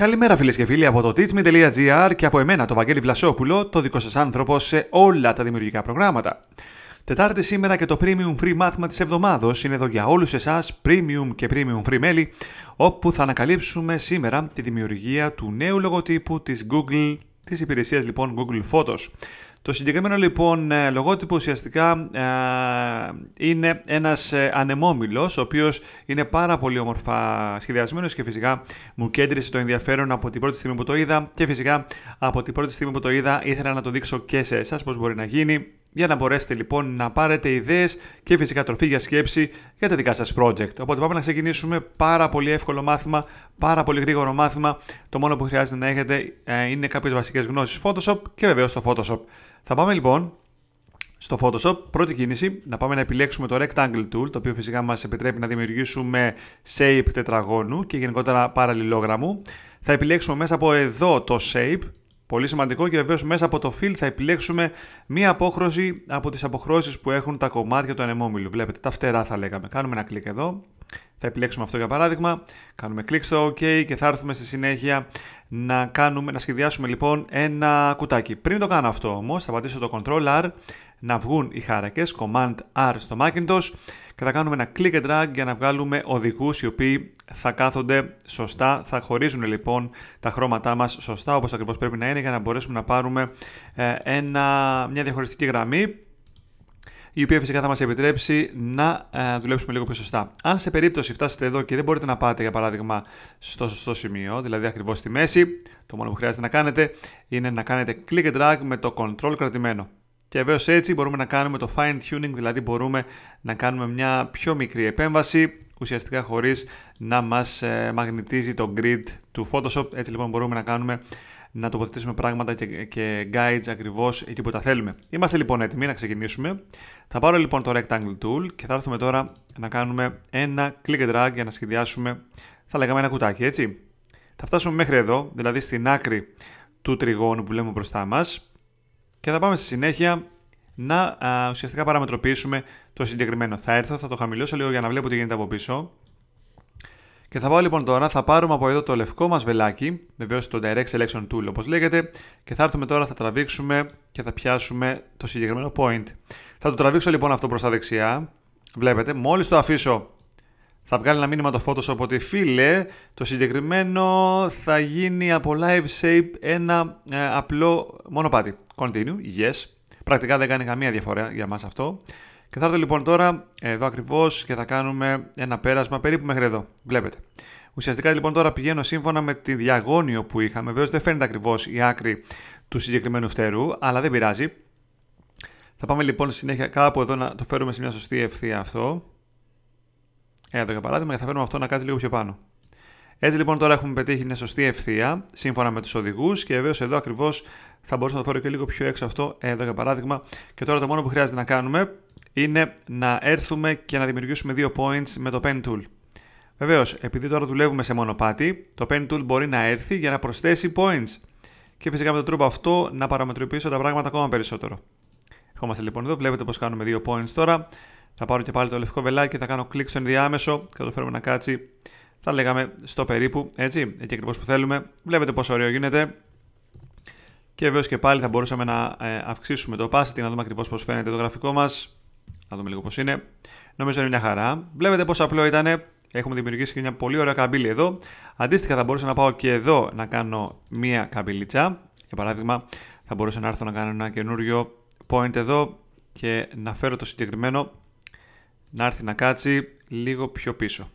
Καλημέρα φίλες και φίλοι από το teachme.gr και από εμένα το Βαγγέλη Βλασόπουλο, το δικό σας άνθρωπο σε όλα τα δημιουργικά προγράμματα. Τετάρτη σήμερα και το Premium Free μάθημα της εβδομάδος είναι εδώ για όλους εσάς, Premium και Premium Free μέλη, όπου θα ανακαλύψουμε σήμερα τη δημιουργία του νέου λογοτύπου της Google, της υπηρεσίας λοιπόν Google Photos. Το συγκεκριμένο λοιπόν ε, λογότυπο ουσιαστικά ε, είναι ένας ε, ανεμόμυλος ο οποίος είναι πάρα πολύ όμορφα σχεδιασμένος και φυσικά μου κέντρισε το ενδιαφέρον από την πρώτη στιγμή που το είδα και φυσικά από την πρώτη στιγμή που το είδα ήθελα να το δείξω και σε εσάς πώς μπορεί να γίνει για να μπορέσετε λοιπόν να πάρετε ιδέες και φυσικά τροφή για σκέψη για τα δικά σας project. Οπότε πάμε να ξεκινήσουμε πάρα πολύ εύκολο μάθημα, πάρα πολύ γρήγορο μάθημα. Το μόνο που χρειάζεται να έχετε είναι κάποιες βασικές γνώσεις Photoshop και βεβαίως το Photoshop. Θα πάμε λοιπόν στο Photoshop, πρώτη κίνηση, να πάμε να επιλέξουμε το Rectangle Tool, το οποίο φυσικά μας επιτρέπει να δημιουργήσουμε shape τετραγώνου και γενικότερα παραλληλόγραμμου. Θα επιλέξουμε μέσα από εδώ το shape, πολύ σημαντικό και βεβαίως μέσα από το fill θα επιλέξουμε μία απόχρωση από τις αποχρώσεις που έχουν τα κομμάτια του ανεμόμυλου. Βλέπετε, τα φτερά θα λέγαμε. Κάνουμε ένα κλικ εδώ, θα επιλέξουμε αυτό για παράδειγμα, κάνουμε κλικ στο OK και θα έρθουμε στη συνέχεια να, κάνουμε, να σχεδιάσουμε λοιπόν ένα κουτάκι. Πριν το κάνω αυτό όμως θα πατήσω το Ctrl R να βγουν οι χάρακες, Command R στο Macintosh και θα κάνουμε ένα click and drag για να βγάλουμε οδηγούς οι οποίοι θα κάθονται σωστά, θα χωρίζουν λοιπόν τα χρώματά μας σωστά όπως ακριβώς πρέπει να είναι για να μπορέσουμε να πάρουμε ε, ένα, μια διαχωριστική γραμμή η οποία φυσικά θα μας επιτρέψει να ε, δουλέψουμε λίγο πιο σωστά. Αν σε περίπτωση φτάσετε εδώ και δεν μπορείτε να πάτε, για παράδειγμα, στο σωστό σημείο, δηλαδή ακριβώς στη μέση, το μόνο που χρειάζεται να κάνετε είναι να κάνετε click and drag με το control κρατημένο. Και βεβαίως έτσι μπορούμε να κάνουμε το fine tuning, δηλαδή μπορούμε να κάνουμε μια πιο μικρή επέμβαση, ουσιαστικά χωρίς να μας ε, μαγνητίζει το grid του Photoshop. Έτσι λοιπόν μπορούμε να κάνουμε να τοποθετήσουμε πράγματα και, και guides ακριβώς εκεί που τα θέλουμε. Είμαστε λοιπόν έτοιμοι να ξεκινήσουμε. Θα πάρω λοιπόν το Rectangle Tool και θα έρθουμε τώρα να κάνουμε ένα click and drag για να σχεδιάσουμε, θα λέγαμε ένα κουτάκι, έτσι. Θα φτάσουμε μέχρι εδώ, δηλαδή στην άκρη του τριγώνου που βλέπουμε μπροστά μας. και θα πάμε στη συνέχεια να α, ουσιαστικά παραμετροποιήσουμε το συγκεκριμένο. Θα έρθω, θα το χαμηλώσω λίγο για να βλέπω τι γίνεται από πίσω. Και θα πάω λοιπόν τώρα, θα πάρουμε από εδώ το λευκό μας βελάκι, βεβαίως το Direct Selection Tool όπως λέγεται, και θα έρθουμε τώρα, θα τραβήξουμε και θα πιάσουμε το συγκεκριμένο point. Θα το τραβήξω λοιπόν αυτό προς τα δεξιά, βλέπετε, μόλις το αφήσω θα βγάλει ένα μήνυμα το Photoshop τη φίλε, το συγκεκριμένο θα γίνει από Live Shape ένα ε, απλό μονοπάτι. Continue, yes, Πρακτικά δεν κάνει καμία διαφορά για μας αυτό. Και θα έρθω λοιπόν τώρα εδώ ακριβώς και θα κάνουμε ένα πέρασμα περίπου μέχρι εδώ. Βλέπετε. Ουσιαστικά λοιπόν τώρα πηγαίνω σύμφωνα με τη διαγώνιο που είχαμε. Βέβαια δεν φαίνεται ακριβώς η άκρη του συγκεκριμένου φτερού, αλλά δεν πειράζει. Θα πάμε λοιπόν συνέχεια κάπου εδώ να το φέρουμε σε μια σωστή ευθεία αυτό. Ε, εδώ για παράδειγμα και θα φέρουμε αυτό να κάτσει λίγο πιο πάνω. Έτσι λοιπόν τώρα έχουμε πετύχει μια σωστή ευθεία σύμφωνα με τους οδηγούς και βεβαίως εδώ ακριβώς θα μπορούσα να το φέρω και λίγο πιο έξω αυτό ε, εδώ για παράδειγμα. Και τώρα το μόνο που χρειάζεται να κάνουμε είναι να έρθουμε και να δημιουργήσουμε δύο points με το pen tool. Βεβαίως, επειδή τώρα δουλεύουμε σε μονοπάτι, το pen tool μπορεί να έρθει για να προσθέσει points. Και φυσικά με τον τρόπο αυτό να παραμετροποιήσω τα πράγματα ακόμα περισσότερο. Ερχόμαστε λοιπόν εδώ, βλέπετε πως κάνουμε δύο points τώρα. Θα πάρω και πάλι το λευκό βελάκι, θα κάνω κλικ στο ενδιάμεσο και το φέρουμε να κάτσει θα λέγαμε στο περίπου έτσι, εκεί ακριβώς που θέλουμε. Βλέπετε πόσο ωραίο γίνεται. Και βεβαίως και πάλι θα μπορούσαμε να ε, αυξήσουμε το opacity, να δούμε ακριβώς πώς φαίνεται το γραφικό μας Να δούμε λίγο πώς είναι. Νομίζω είναι μια χαρά. Βλέπετε πόσο απλό ήταν. Έχουμε δημιουργήσει και μια πολύ ωραία καμπύλη εδώ. Αντίστοιχα, θα μπορούσα να πάω και εδώ να κάνω μια καμπύλιτσα. Για παράδειγμα, θα μπορούσα να έρθω να κάνω ένα καινούριο point εδώ και να φέρω το συγκεκριμένο να έρθει να κάτσει λίγο πιο πίσω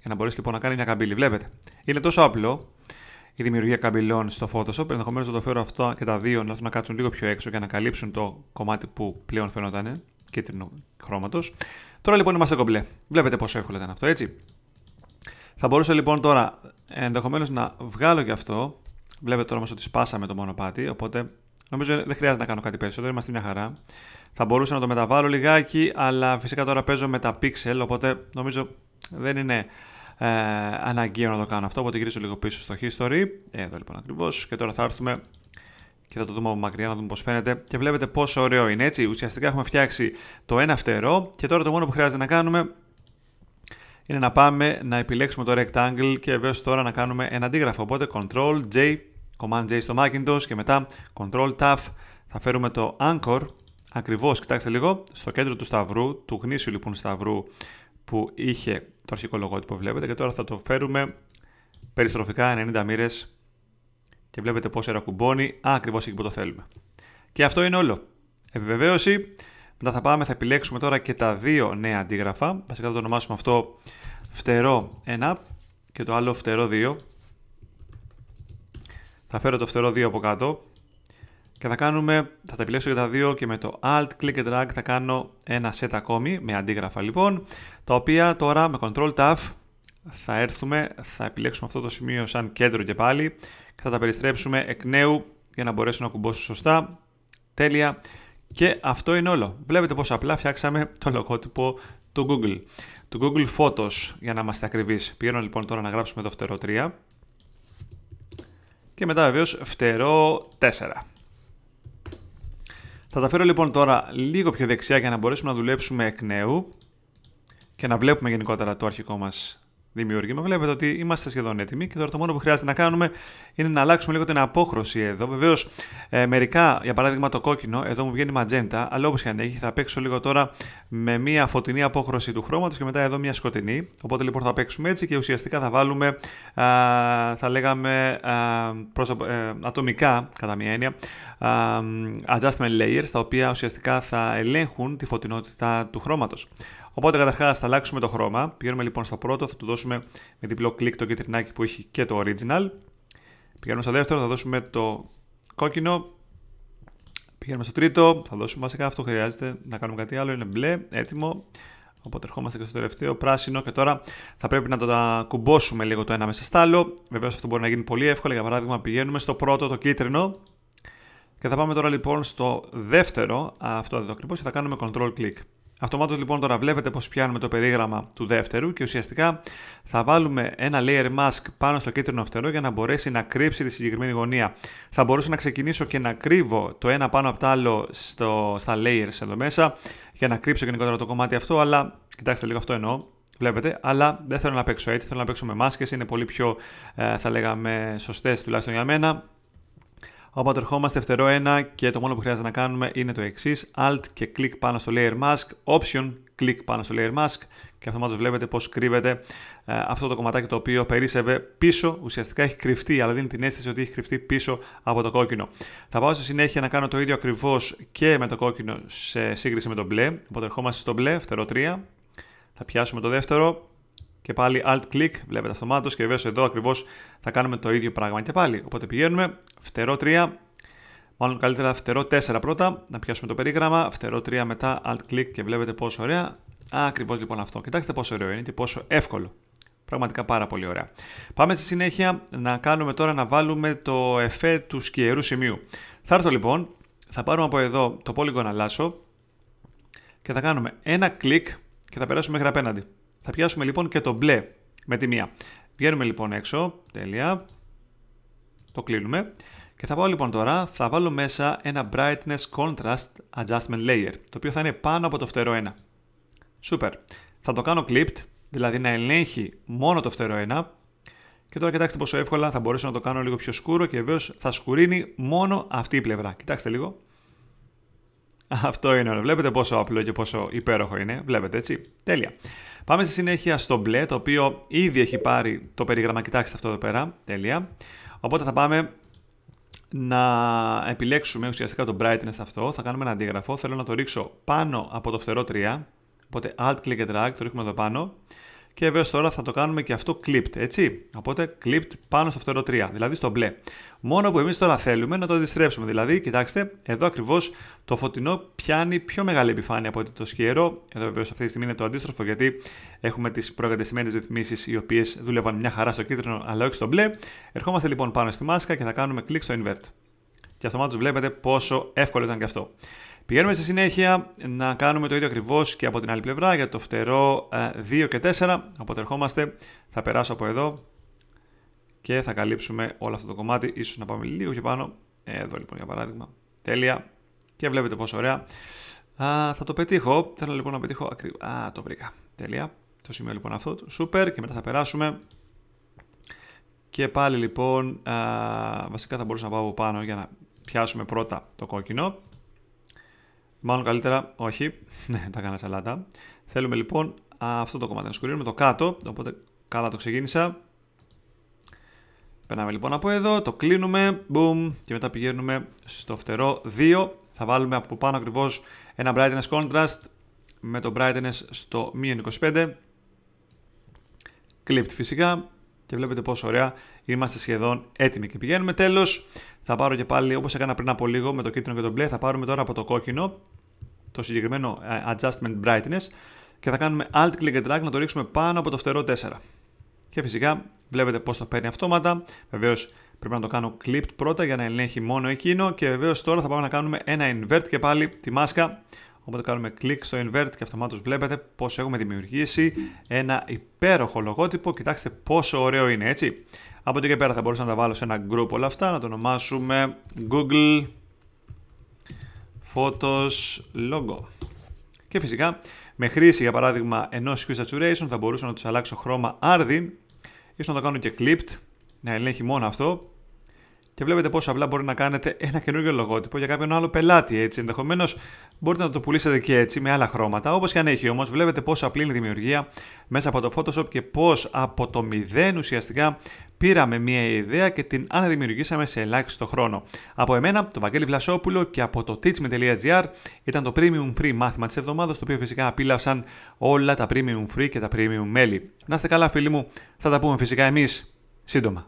για να μπορέσει λοιπόν να κάνει μια καμπύλη. Βλέπετε, είναι τόσο απλό η δημιουργία καμπυλών στο Photoshop. Ενδεχομένως να το φέρω αυτό και τα δύο να να κάτσουν λίγο πιο έξω για να καλύψουν το κομμάτι που πλέον φαινόταν κίτρινο χρώματος. Τώρα λοιπόν είμαστε κομπλέ. Βλέπετε πόσο εύκολο ήταν αυτό, έτσι. Θα μπορούσα λοιπόν τώρα ενδεχομένως να βγάλω και αυτό. Βλέπετε τώρα όμως ότι σπάσαμε το μονοπάτι, οπότε νομίζω δεν χρειάζεται να κάνω κάτι περισσότερο. Είμαστε μια χαρά. Θα μπορούσα να το μεταβάλω λιγάκι, αλλά φυσικά τώρα παίζω με τα pixel, οπότε νομίζω δεν είναι ε, αναγκαίο να το κάνω αυτό, οπότε γυρίζω λίγο πίσω στο history. Ε, εδώ λοιπόν ακριβώς. Και τώρα θα έρθουμε και θα το δούμε από μακριά να δούμε πώς φαίνεται. Και βλέπετε πόσο ωραίο είναι έτσι. Ουσιαστικά έχουμε φτιάξει το ένα φτερό και τώρα το μόνο που χρειάζεται να κάνουμε είναι να πάμε να επιλέξουμε το rectangle και βέβαια τώρα να κάνουμε ένα αντίγραφο. Οπότε Ctrl J, Command J στο Macintosh και μετά Ctrl Tab θα φέρουμε το anchor ακριβώς, κοιτάξτε λίγο, στο κέντρο του σταυρού, του γνήσιου λοιπόν σταυρού που είχε το αρχικό λογότυπο βλέπετε και τώρα θα το φέρουμε περιστροφικά 90 μοίρες και βλέπετε πώς ερακουμπώνει, α, ακριβώς εκεί που το θέλουμε. Και αυτό είναι όλο. Επιβεβαίωση. Μετά θα πάμε, θα επιλέξουμε τώρα και τα δύο νέα αντίγραφα. Βασικά θα το ονομάσουμε αυτό φτερό 1 και το άλλο φτερό 2. Θα φέρω το φτερό 2 από κάτω και θα κάνουμε, θα τα επιλέξω για τα δύο και με το Alt, Click and Drag θα κάνω ένα set ακόμη με αντίγραφα λοιπόν, τα οποία τώρα με Ctrl Tab θα έρθουμε, θα επιλέξουμε αυτό το σημείο σαν κέντρο και πάλι και θα τα περιστρέψουμε εκ νέου για να μπορέσω να κουμπώσω σωστά. Τέλεια. Και αυτό είναι όλο. Βλέπετε πόσο απλά φτιάξαμε το λογότυπο του Google. Του Google Photos για να είμαστε ακριβείς. Πηγαίνω λοιπόν τώρα να γράψουμε το φτερό 3 και μετά βεβαίως φτερό 4. Θα τα φέρω λοιπόν τώρα λίγο πιο δεξιά για να μπορέσουμε να δουλέψουμε εκ νέου και να βλέπουμε γενικότερα το αρχικό μας δημιούργημα. Βλέπετε ότι είμαστε σχεδόν έτοιμοι και τώρα το μόνο που χρειάζεται να κάνουμε είναι να αλλάξουμε λίγο την απόχρωση εδώ. Βεβαίως, ε, μερικά, για παράδειγμα το κόκκινο, εδώ μου βγαίνει ματζέντα, αλλά όπως και αν έχει, θα παίξω λίγο τώρα με μια φωτεινή απόχρωση του χρώματος και μετά εδώ μια σκοτεινή. Οπότε λοιπόν θα παίξουμε έτσι και ουσιαστικά θα βάλουμε, α, θα λέγαμε α, ε, ατομικά, κατά μία έννοια, α, adjustment layers, τα οποία ουσιαστικά θα ελέγχουν τη φωτεινότητα του χρώματος. Οπότε καταρχάς θα αλλάξουμε το χρώμα. Πηγαίνουμε λοιπόν στο πρώτο, θα του δώσουμε με διπλό κλικ το κίτρινάκι που έχει και το original. Πηγαίνουμε στο δεύτερο, θα δώσουμε το κόκκινο. Πηγαίνουμε στο τρίτο, θα δώσουμε βασικά αυτό χρειάζεται να κάνουμε κάτι άλλο. Είναι μπλε, έτοιμο. Οπότε ερχόμαστε και στο τελευταίο πράσινο και τώρα θα πρέπει να το κουμπώσουμε λίγο το ένα μέσα στο άλλο. Βεβαίως αυτό μπορεί να γίνει πολύ εύκολα. Για παράδειγμα, πηγαίνουμε στο πρώτο, το κίτρινο. Και θα πάμε τώρα λοιπόν στο δεύτερο, αυτό εδώ ακριβώς, και θα κάνουμε control click. Αυτομάτως λοιπόν τώρα βλέπετε πως πιάνουμε το περίγραμμα του δεύτερου και ουσιαστικά θα βάλουμε ένα layer mask πάνω στο κίτρινο φτερό για να μπορέσει να κρύψει τη συγκεκριμένη γωνία. Θα μπορούσα να ξεκινήσω και να κρύβω το ένα πάνω από το άλλο στο, στα layers εδώ μέσα για να κρύψω γενικότερα το κομμάτι αυτό, αλλά κοιτάξτε λίγο αυτό εννοώ. Βλέπετε, αλλά δεν θέλω να παίξω έτσι, θέλω να παίξω με μάσκες, είναι πολύ πιο, ε, θα λέγαμε, σωστές τουλάχιστον για μένα. Οπότε ερχόμαστε φτερό 1 και το μόνο που χρειάζεται να κάνουμε είναι το εξής. Alt και click πάνω στο layer mask, option, click πάνω στο layer mask και αυτομάτως βλέπετε πως κρύβεται ε, αυτό το κομματάκι το οποίο περισσεύε πίσω, ουσιαστικά έχει κρυφτεί, αλλά δίνει την αίσθηση ότι έχει κρυφτεί πίσω από το κόκκινο. Θα πάω στη συνέχεια να κάνω το ίδιο ακριβώς και με το κόκκινο σε σύγκριση με το μπλε, οπότε ερχόμαστε στο μπλε, φτερό 3, θα πιάσουμε το δεύτερο, και πάλι Alt-Click, βλέπετε αυτομάτως και βέβαια εδώ ακριβώς θα κάνουμε το ίδιο πράγμα και πάλι. Οπότε πηγαίνουμε, φτερό 3, μάλλον καλύτερα φτερό 4 πρώτα, να πιάσουμε το περίγραμμα, φτερό 3 μετά Alt-Click και βλέπετε πόσο ωραία. Ακριβώς λοιπόν αυτό, κοιτάξτε πόσο ωραίο είναι και πόσο εύκολο. Πραγματικά πάρα πολύ ωραία. Πάμε στη συνέχεια να κάνουμε τώρα να βάλουμε το εφέ του σκιερού σημείου. Θα έρθω λοιπόν, θα πάρουμε από εδώ το να αλλάσω και θα κάνουμε ένα κλικ και θα περάσουμε μέχρι απέναντι. Θα πιάσουμε λοιπόν και το μπλε με τη μία. Βγαίνουμε λοιπόν έξω, τέλεια. Το κλείνουμε. Και θα πάω λοιπόν τώρα, θα βάλω μέσα ένα Brightness Contrast Adjustment Layer, το οποίο θα είναι πάνω από το φτερό 1. Σούπερ. Θα το κάνω clipped, δηλαδή να ελέγχει μόνο το φτερό 1. Και τώρα κοιτάξτε πόσο εύκολα θα μπορέσω να το κάνω λίγο πιο σκούρο και βεβαίως θα σκουρίνει μόνο αυτή η πλευρά. Κοιτάξτε λίγο. Αυτό είναι όλο. Βλέπετε πόσο απλό και πόσο υπέροχο είναι. Βλέπετε έτσι. Τέλεια. Πάμε στη συνέχεια στο μπλε, το οποίο ήδη έχει πάρει το περίγραμμα. Κοιτάξτε αυτό εδώ πέρα. Τέλεια. Οπότε θα πάμε να επιλέξουμε ουσιαστικά το brightness αυτό. Θα κάνουμε ένα αντίγραφο. Θέλω να το ρίξω πάνω από το φτερό 3. Οπότε alt click and drag, το ρίχνουμε εδώ πάνω και βέβαια τώρα θα το κάνουμε και αυτό clipped, έτσι. Οπότε clipped πάνω στο φτερό 3, δηλαδή στο μπλε. Μόνο που εμείς τώρα θέλουμε να το αντιστρέψουμε, δηλαδή κοιτάξτε, εδώ ακριβώς το φωτεινό πιάνει πιο μεγάλη επιφάνεια από ότι το σκιερό. Εδώ βεβαίως αυτή τη στιγμή είναι το αντίστροφο γιατί έχουμε τις προκατεστημένε ρυθμίσεις, οι οποίες δούλευαν μια χαρά στο κίτρινο αλλά όχι στο μπλε. Ερχόμαστε λοιπόν πάνω στη μάσκα και θα κάνουμε κλικ στο invert. Και αυτομάτως βλέπετε πόσο εύκολο ήταν και αυτό. Πηγαίνουμε στη συνέχεια να κάνουμε το ίδιο ακριβώς και από την άλλη πλευρά για το φτερό 2 ε, και 4. ερχόμαστε θα περάσω από εδώ και θα καλύψουμε όλο αυτό το κομμάτι. Ίσως να πάμε λίγο και πάνω. Ε, εδώ λοιπόν για παράδειγμα. Τέλεια. Και βλέπετε πόσο ωραία. Α, θα το πετύχω. Θέλω λοιπόν να πετύχω ακριβώς, Α, το βρήκα. Τέλεια. Το σημείο λοιπόν αυτό. Σούπερ. Και μετά θα περάσουμε. Και πάλι λοιπόν, α, βασικά θα μπορούσα να πάω από πάνω για να πιάσουμε πρώτα το κόκκινο. Μάλλον καλύτερα, όχι. Ναι, τα κάνα σαλάτα. Θέλουμε λοιπόν αυτό το κομμάτι να σκουρίνουμε το κάτω. Οπότε καλά το ξεκίνησα. Περνάμε λοιπόν από εδώ, το κλείνουμε, boom, και μετά πηγαίνουμε στο φτερό 2. Θα βάλουμε από πάνω ακριβώς ένα brightness contrast με το brightness στο μείον 25. Clipped φυσικά και βλέπετε πόσο ωραία είμαστε σχεδόν έτοιμοι και πηγαίνουμε τέλος θα πάρω και πάλι όπως έκανα πριν από λίγο με το κίτρινο και το μπλε, θα πάρουμε τώρα από το κόκκινο το συγκεκριμένο ε, adjustment brightness και θα κάνουμε alt click and drag να το ρίξουμε πάνω από το φτερό 4. Και φυσικά βλέπετε πώς το παίρνει αυτόματα, βεβαίως πρέπει να το κάνω clipped πρώτα για να ελέγχει μόνο εκείνο και βεβαίως τώρα θα πάμε να κάνουμε ένα invert και πάλι τη μάσκα Οπότε κάνουμε κλικ στο invert και αυτομάτως βλέπετε πως έχουμε δημιουργήσει ένα υπέροχο λογότυπο. Κοιτάξτε πόσο ωραίο είναι έτσι. Από εκεί και πέρα θα μπορούσα να τα βάλω σε ένα group όλα αυτά, να το ονομάσουμε Google Photos Logo. Και φυσικά με χρήση για παράδειγμα ενός Hue Saturation θα μπορούσα να τους αλλάξω χρώμα άρδιν, ίσως να το κάνω και clipped, να ελέγχει μόνο αυτό και βλέπετε πόσο απλά μπορεί να κάνετε ένα καινούργιο λογότυπο για κάποιον άλλο πελάτη. Έτσι, ενδεχομένως μπορείτε να το πουλήσετε και έτσι με άλλα χρώματα. Όπως και αν έχει όμως, βλέπετε πόσο απλή είναι η δημιουργία μέσα από το Photoshop και πώς από το μηδέν ουσιαστικά πήραμε μια ιδέα και την αναδημιουργήσαμε σε ελάχιστο χρόνο. Από εμένα, τον Βαγγέλη Βλασόπουλο και από το teachme.gr ήταν το premium free μάθημα της εβδομάδας, το οποίο φυσικά απειλαύσαν όλα τα premium free και τα premium μέλη. Να είστε καλά, φίλοι μου, θα τα πούμε φυσικά εμείς σύντομα.